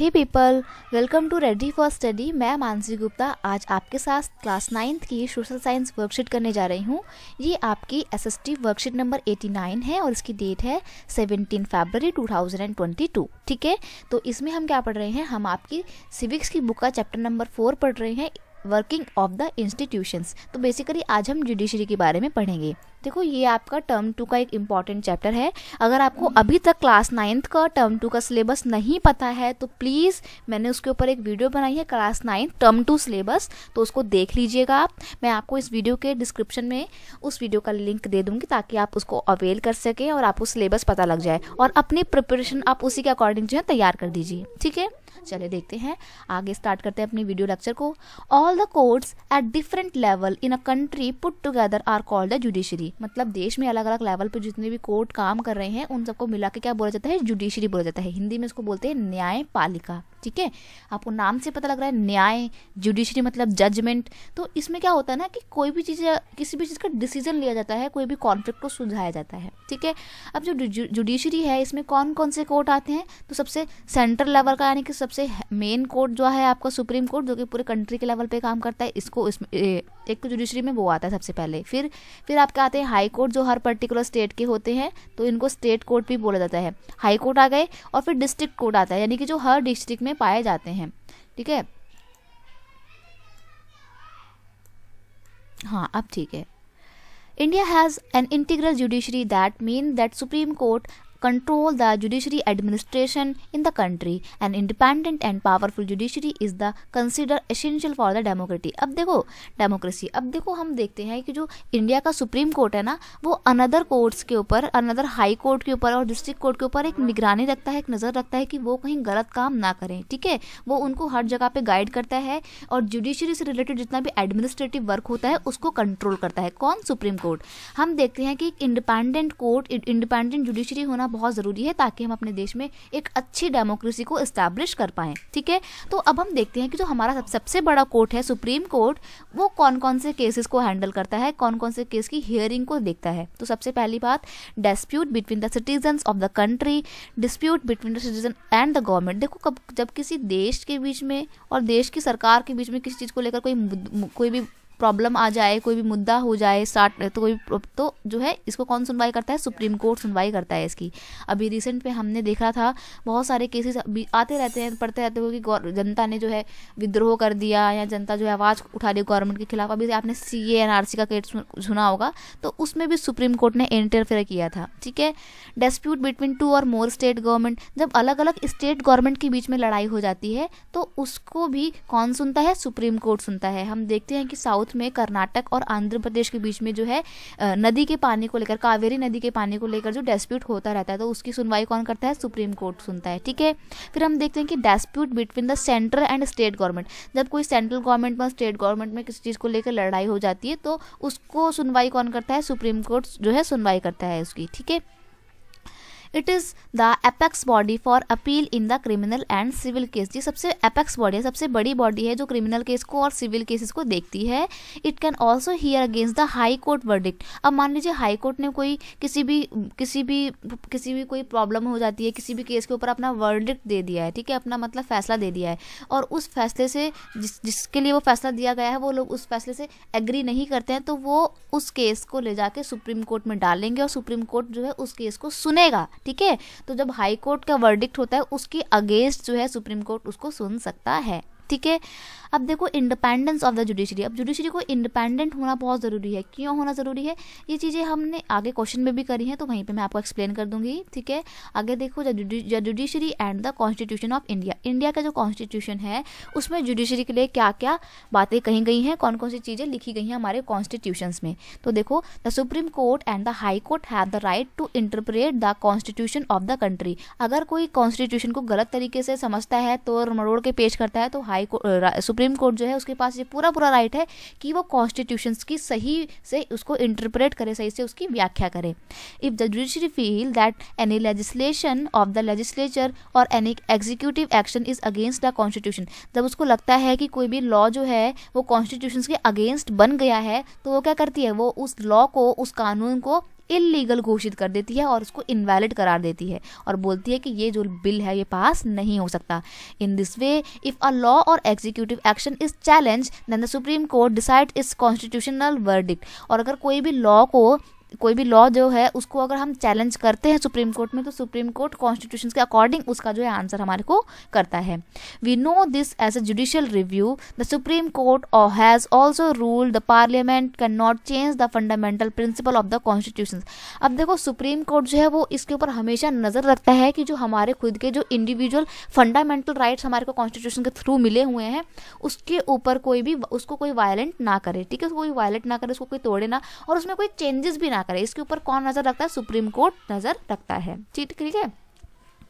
Hey people welcome to ready for study मैं मानसी गुप्ता आज आपके साथ क्लास नाइन्थ की सोशल साइंस वर्कशीट करने जा रही हूँ ये आपकी एसएसटी वर्कशीट नंबर 89 है और इसकी डेट है 17 फरवरी 2022 ठीक है तो इसमें हम क्या पढ़ रहे हैं हम आपकी सिविक्स की बुक का चैप्टर नंबर फोर पढ़ रहे हैं वर्किंग ऑफ द इंस्टीट्यूशंस तो बेसिकली आज हम जुडिशरी के बारे में पढ़ेंगे देखो ये आपका टर्म टू का एक इम्पॉर्टेंट चैप्टर है अगर आपको हम्म। अभी तक क्लास नाइन्थ का टर्म टू का सिलेबस नहीं पता है तो प्लीज़ मैंने उसके ऊपर एक वीडियो बनाई है class ninth term two syllabus तो उसको देख लीजिएगा आप मैं आपको इस वीडियो के डिस्क्रिप्शन में उस वीडियो का लिंक दे दूँगी ताकि आप उसको अवेल कर सकें और आपको सिलेबस पता लग जाए और अपनी प्रिपरेशन आप उसी के अकॉर्डिंग जो है तैयार कर दीजिए ठीक है चले देखते हैं आगे स्टार्ट करते हैं अपनी वीडियो लेक्चर को all the courts at different level in a country put together are called the judiciary मतलब देश में अलग अलग लेवल पर जितने भी कोर्ट काम कर रहे हैं उन सबको मिला के क्या बोला जाता है जुडिशरी बोला जाता है हिंदी में इसको बोलते हैं न्यायपालिका ठीक है आपको नाम से पता लग रहा है न्याय जुडिशरी मतलब जजमेंट तो इसमें क्या होता है ना कि कोई भी चीज़ किसी भी चीज़ का डिसीजन लिया जाता है कोई भी कॉन्फ्लिक्ट को सुलझाया जाता है ठीक है अब जो जुडिशरी है इसमें कौन कौन से कोर्ट आते हैं तो सबसे सेंट्रल लेवल का यानी कि सब सबसे मेन कोर्ट जो है आपका सुप्रीम कोर्ट जो कि पूरे कंट्री के लेवल पे काम करता है इसको इसमें एक तो जुडिशरी में वो आता है सबसे पहले फिर फिर आपके आते हैं हाई कोर्ट जो हर पर्टिकुलर स्टेट के होते हैं तो इनको स्टेट कोर्ट भी बोला जाता है हाई कोर्ट आ गए और फिर डिस्ट्रिक्ट कोर्ट आता है यानी कि जो हर डिस्ट्रिक्ट में पाए जाते हैं ठीक है हाँ अब ठीक है India has an integral judiciary that mean that supreme court control the judiciary administration in the country an independent and powerful judiciary is the considered essential for the democracy अब देखो डेमोक्रेसी अब देखो हम देखते हैं कि जो इंडिया का सुप्रीम कोर्ट है ना वो अनदर कोर्ट्स के ऊपर अनदर हाई कोर्ट के ऊपर और डिस्ट्रिक्ट कोर्ट के ऊपर एक निगरानी रखता है एक नज़र रखता है कि वो कहीं गलत काम ना करें ठीक है वो उनको हर जगह पे गाइड करता है और जुडिशरी से रिलेटेड जितना भी एडमिनिस्ट्रेटिव वर्क होता है उसको कंट्रोल करता है कौन सुप्रीम कोर्ट हम देखते हैं कि इंडिपेंडेंट कोर्ट इंडिपेंडेंट जुडिशरी होना बहुत ज़रूरी है ताकि हम अपने देश में एक अच्छी डेमोक्रेसी को इस्टेब्लिश कर पाएँ ठीक है तो अब हम देखते हैं कि जो हमारा सब, सबसे बड़ा कोर्ट है सुप्रीम कोर्ट वो कौन कौन से केसेस को हैंडल करता है कौन कौन से केस की हियरिंग को देखता है तो सबसे पहली बात dispute between the citizen of the country dispute between the citizen and the government देखो कब जब किसी देश के बीच में और देश की सरकार के बीच में किसी चीज़ को लेकर कोई कोई भी प्रॉब्लम आ जाए कोई भी मुद्दा हो जाए स्टार्ट तो कोई तो जो है इसको कौन सुनवाई करता है सुप्रीम कोर्ट सुनवाई करता है इसकी अभी रिसेंट में हमने देखा था बहुत सारे केसेस अभी आते रहते हैं पढ़ते रहते हो कि जनता ने जो है विद्रोह कर दिया या जनता जो है आवाज़ उठा रही गवर्नमेंट के खिलाफ अभी आपने सी ए एन आर सी का केस सुना होगा तो उसमें भी सुप्रीम कोर्ट ने इंटरफेयर किया था ठीक है डिस्प्यूट बिटवीन टू और मोर स्टेट गवर्नमेंट जब अलग अलग स्टेट गवर्नमेंट के बीच में लड़ाई हो जाती है तो उसको भी कौन सुनता है सुप्रीम कोर्ट सुनता है हम देखते हैं कि साउथ साउथ में कर्नाटक और आंध्र प्रदेश के बीच में जो है नदी के पानी को लेकर कावेरी नदी के पानी को लेकर जो डेस्प्यूट होता रहता है तो उसकी सुनवाई कौन करता है सुप्रीम कोर्ट सुनता है ठीक है फिर हम देखते हैं कि dispute between the central and state government जब कोई सेंट्रल गवर्नमेंट में स्टेट गवर्नमेंट में किसी चीज़ को लेकर लड़ाई हो जाती है तो उसको सुनवाई कौन करता है सुप्रीम कोर्ट जो है सुनवाई करता है उसकी ठीक है it is the apex body for appeal in the criminal and civil case ये सबसे अपेक्स बॉडी है सबसे बड़ी बॉडी है जो क्रिमिनल केस को और सिविल केसेस को देखती है it can also hear against the high court verdict अब मान लीजिए हाई कोर्ट ने कोई किसी भी किसी भी किसी भी कोई प्रॉब्लम हो जाती है किसी भी केस के ऊपर अपना वर्डिक्ट दे दिया है ठीक है अपना मतलब फैसला दे दिया है और उस फैसले से जिस जिसके लिए वो फैसला दिया गया है वो लोग उस फैसले से एग्री नहीं करते हैं तो वो उस केस को ले जाके सुप्रीम कोर्ट में डालेंगे और सुप्रीम कोर्ट जो है उस केस को सुनेगा ठीक है तो जब हाई कोर्ट का वर्डिक्ट होता है उसके अगेंस्ट जो है सुप्रीम कोर्ट उसको सुन सकता है ठीक है अब देखो इंडिपेंडेंस ऑफ द जुडिशरी अब जुडिशरी को इंडिपेंडेंट होना बहुत ज़रूरी है क्यों होना ज़रूरी है ये चीज़ें हमने आगे क्वेश्चन में भी करी हैं तो वहीं पर मैं आपको एक्सप्लेन कर दूंगी ठीक है आगे देखो the judiciary and the constitution of India India का जो कॉन्स्टिट्यूशन है उसमें जुडिशरी के लिए क्या क्या बातें कही गई हैं कौन कौन सी चीज़ें लिखी गई हैं हमारे कॉन्स्टिट्यूशंस में तो देखो the supreme court and the high court have the right to interpret the constitution of the country अगर कोई कॉन्स्टिट्यूशन को गलत तरीके से समझता है तो मरोड़ के पेश करता है तो हाई सुप्रीम सुप्रीम कोर्ट जो है उसके पास ये पूरा पूरा राइट है कि वो कॉन्स्टिट्यूशन की सही से उसको इंटरप्रेट करे सही से उसकी व्याख्या करे if the judiciary feel that any legislation of the legislature और any executive action is against the constitution जब उसको लगता है कि कोई भी लॉ जो है वो कॉन्स्टिट्यूशन के अगेंस्ट बन गया है तो वो क्या करती है वो उस लॉ को उस कानून को इलीगल घोषित कर देती है और उसको इनवैलिड करार देती है और बोलती है कि ये जो बिल है ये पास नहीं हो सकता in this way if a law और executive action is challenge then the supreme court decide is constitutional verdict और अगर कोई भी लॉ को कोई भी लॉ जो है उसको अगर हम चैलेंज करते हैं सुप्रीम कोर्ट में तो सुप्रीम कोर्ट कॉन्स्टिट्यूशन के अकॉर्डिंग उसका जो है आंसर हमारे को करता है we know this as a judicial review the supreme court has also rule the parliament can not change the fundamental principle of the constitution अब देखो सुप्रीम कोर्ट जो है वो इसके ऊपर हमेशा नज़र रखता है कि जो हमारे खुद के जो इंडिविजुअल फंडामेंटल राइट्स हमारे को कॉन्स्टिट्यूशन के थ्रू मिले हुए हैं उसके ऊपर कोई भी उसको कोई वायलेंट ना करे ठीक है कोई वायलेंट ना करे उसको कोई तोड़े ना और उसमें कोई चेंजेस भी ना क्या करे इसके ऊपर कौन नज़र रखता है सुप्रीम कोर्ट नज़र रखता है ठीक ठीक है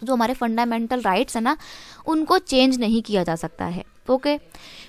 जो हमारे फंडामेंटल राइट्स है ना उनको चेंज नहीं किया जा सकता है okay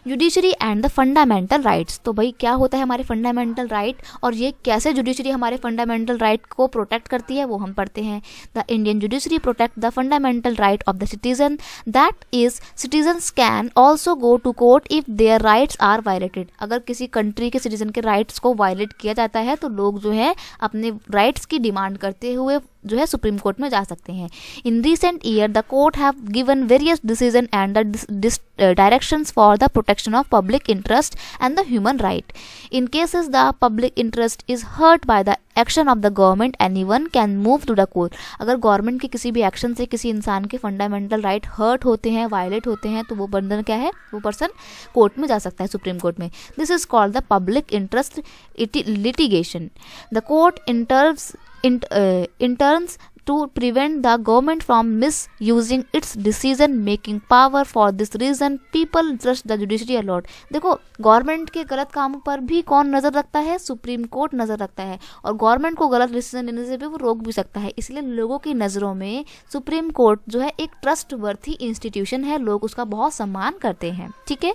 judiciary and the fundamental rights तो भाई क्या होता है हमारे फंडामेंटल राइट right और ये कैसे जुडिशरी हमारे फंडामेंटल राइट right को प्रोटेक्ट करती है वो हम पढ़ते हैं the Indian judiciary protect the fundamental right of the citizen that is citizen can also go to court if their rights are violated अगर किसी कंट्री के सिटीजन के राइट्स को वायलेट किया जाता है तो लोग जो है अपने राइट्स की डिमांड करते हुए जो है सुप्रीम कोर्ट में जा सकते हैं in recent year the court have given various decision and the direct actions for the protection of public interest and the human right. In cases the public interest is hurt by the action of the government any one can move to the court अगर government के किसी भी action से किसी इंसान के fundamental right hurt होते हैं वायलेट होते हैं तो वो बंधन क्या है वो पर्सन कोर्ट में जा सकता है सुप्रीम कोर्ट में this is called the public interest litigation the court intervenes interns to prevent the government from misusing its decision making power for this reason people trust the judiciary a lot देखो government के गलत कामों पर भी कौन नज़र रखता है सुप्रीम कोर्ट नज़र रखता है और गवर्नमेंट को गलत डिसीजन लेने से भी वो रोक भी सकता है इसलिए लोगों की नज़रों में सुप्रीम कोर्ट जो है एक ट्रस्ट वर्थी इंस्टीट्यूशन है लोग उसका बहुत सम्मान करते हैं ठीक है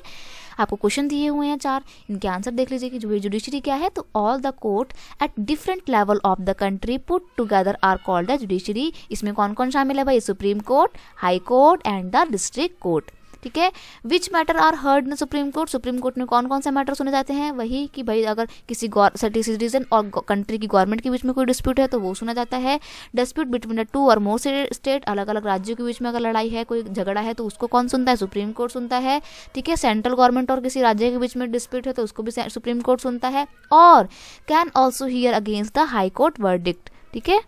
आपको क्वेश्चन दिए हुए हैं चार इनके आंसर देख लीजिए कि जुडिशरी क्या है तो all the court at different level of the country put together are called the judiciary इसमें कौन कौन शामिल है भाई supreme court high court and the district court ठीक है which matter are heard in supreme court supreme court में कौन कौन से मैटर सुने जाते हैं वही कि भाई अगर किसी सिटीजन और कंट्री की गवर्नमेंट के बीच में कोई डिस्प्यूट है तो वो सुना जाता है डिस्प्यूट बिटवीन द टू और मोर स्टेट अलग अलग राज्यों के बीच में अगर लड़ाई है कोई झगड़ा है तो उसको कौन सुनता है सुप्रीम कोर्ट सुनता है ठीक है सेंट्रल गवर्नमेंट और किसी राज्य के बीच में डिस्प्यूट है तो उसको भी सुप्रीम कोर्ट सुनता है और can also hear against the high court verdict ठीक है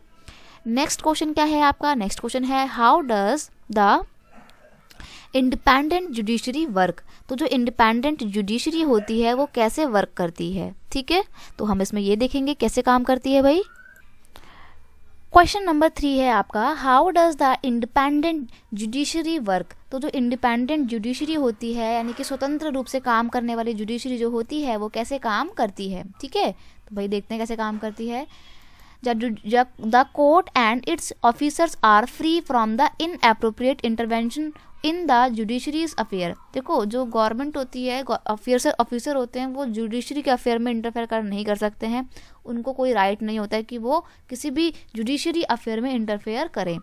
नेक्स्ट क्वेश्चन क्या है आपका नेक्स्ट क्वेश्चन है how does the independent judiciary work तो जो इंडिपेंडेंट जुडिशरी होती है वो कैसे वर्क करती है ठीक है तो हम इसमें ये देखेंगे कैसे काम करती है भाई क्वेश्चन नंबर थ्री है आपका how does the independent judiciary work तो जो इंडिपेंडेंट जुडिशरी होती है यानी कि स्वतंत्र रूप से काम करने वाली जुडिशरी जो होती है वो कैसे काम करती है ठीक है तो भाई देखते हैं कैसे काम करती है the court and its officers are free from the inappropriate intervention in the judiciaries affair देखो जो गवर्नमेंट होती है ऑफिसर ऑफिसर होते हैं वो जुडिशरी के अफेयर में इंटरफेयर कर नहीं कर सकते हैं उनको कोई राइट नहीं होता है कि वो किसी भी जुडिशरी अफेयर में इंटरफेयर करें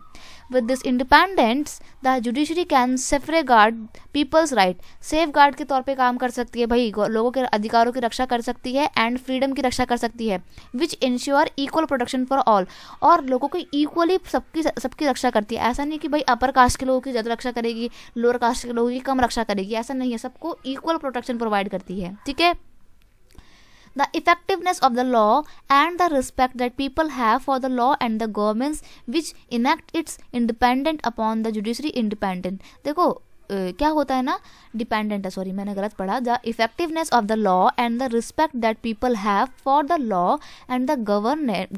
with this independence the judiciary can safeguard people's right safeguard के तौर पर काम कर सकती है भाई लोगों के अधिकारों की रक्षा कर सकती है एंड फ्रीडम की रक्षा कर सकती है which ensure equal protection for all और लोगों को इक्वली सबकी सबकी रक्षा करती है ऐसा नहीं कि भाई अपर कास्ट के लोगों की ज़्यादा रक्षा करेगी लोअर कास्ट के लोगों की कम रक्षा करेगी ऐसा नहीं है सबको इक्वल प्रोटेक्शन प्रोवाइड करती है ठीक है the effectiveness of the law and the respect that people have for the law and the governments which enact its independent upon the judiciary independent देखो क्या होता है ना डिपेंडेंट है सॉरी मैंने गलत पढ़ा the effectiveness of the law and the respect that people have for the law and the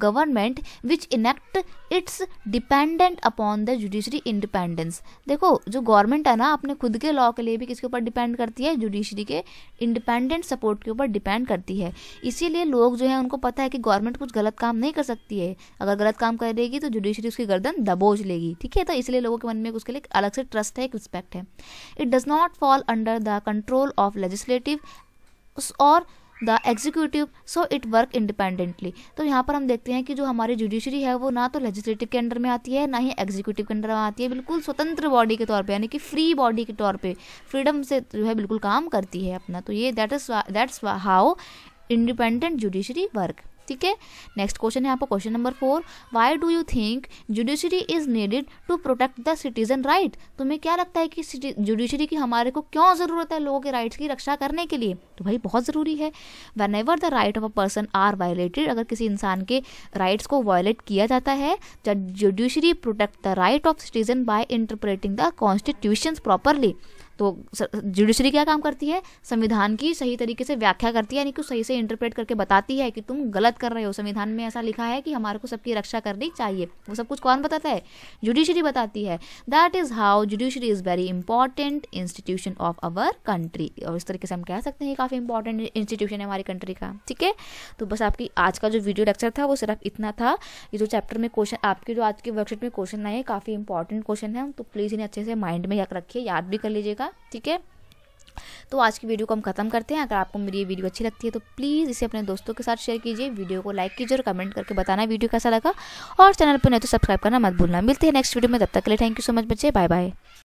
government which enact it's dependent upon the judiciary independence देखो जो गवर्नमेंट है ना अपने खुद के लॉ के लिए भी किसके ऊपर डिपेंड करती है जुडिशरी के इंडिपेंडेंट सपोर्ट के ऊपर डिपेंड करती है इसीलिए लोग जो है उनको पता है कि गवर्नमेंट कुछ गलत काम नहीं कर सकती है अगर गलत काम करेगी तो जुडिशरी उसकी गर्दन दबोच लेगी ठीक है तो इसलिए लोगों के मन में उसके लिए अलग से ट्रस्ट है एक रिस्पेक्ट है it does not fall under the control of legislative और the executive so it work independently तो यहाँ पर हम देखते हैं कि जो हमारी जुडिशरी है वो ना तो लेजिस्लेटिव के अंडर में आती है ना ही एग्जीक्यूटिव के अंडर में आती है बिल्कुल स्वतंत्र बॉडी के तौर पे यानी कि फ्री बॉडी के तौर पे फ्रीडम से जो है बिल्कुल काम करती है अपना तो ये that is that's how independent judiciary work ठीक है नेक्स्ट क्वेश्चन है आपको question number four why do you think judiciary is needed to protect the citizen right तुम्हें क्या लगता है कि जुडिशरी की हमारे को क्यों ज़रूरत है लोगों के राइट्स की रक्षा करने के लिए तो भाई बहुत ज़रूरी है whenever the right of a person are violated अगर किसी इंसान के राइट्स को वायलेट किया जाता है judiciary protect the right of citizen by interpreting the constitution properly तो जुडिशरी क्या काम करती है संविधान की सही तरीके से व्याख्या करती है यानी कि सही से इंटरप्रेट करके बताती है कि तुम गलत कर रहे हो संविधान में ऐसा लिखा है कि हमारे को सबकी रक्षा करनी चाहिए वो सब कुछ कौन बताता है जुडिशरी बताती है that is how judiciary is very important institution of our country और इस तरीके से हम कह सकते हैं काफ़ी इंपॉर्टेंट इंस्टीट्यूशन है हमारी कंट्री का ठीक है तो बस आपकी आज का जो वीडियो लेक्चर था वो सिर्फ इतना था ये जो चैप्टर में क्वेश्चन आपके जो आज के वर्कशीट में क्वेश्चन आए काफ़ी इंपॉर्टेंट क्वेश्चन है तो प्लीज़ इन्हें अच्छे से माइंड में रखिए याद भी कर लीजिएगा करना ठीक है तो आज की वीडियो को हम ख़त्म करते हैं अगर आपको मेरी ये वीडियो अच्छी लगती है तो प्लीज़ इसे अपने दोस्तों के साथ शेयर कीजिए वीडियो को लाइक कीजिए और कमेंट करके बताना वीडियो कैसा लगा और चैनल पर नहीं तो सब्सक्राइब करना मत भूलना मिलते हैं नेक्स्ट वीडियो में तब तक के लिए थैंक यू सो मच बच्चे बाय बाय